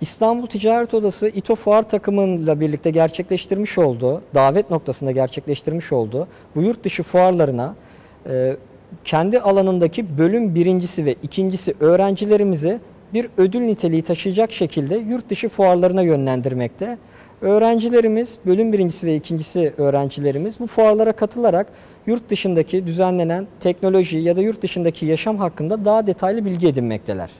İstanbul Ticaret Odası İTO Fuar takımıyla birlikte gerçekleştirmiş olduğu, davet noktasında gerçekleştirmiş olduğu bu yurt dışı fuarlarına e, kendi alanındaki bölüm birincisi ve ikincisi öğrencilerimizi bir ödül niteliği taşıyacak şekilde yurt dışı fuarlarına yönlendirmekte. Öğrencilerimiz, bölüm birincisi ve ikincisi öğrencilerimiz bu fuarlara katılarak yurt dışındaki düzenlenen teknoloji ya da yurt dışındaki yaşam hakkında daha detaylı bilgi edinmekteler.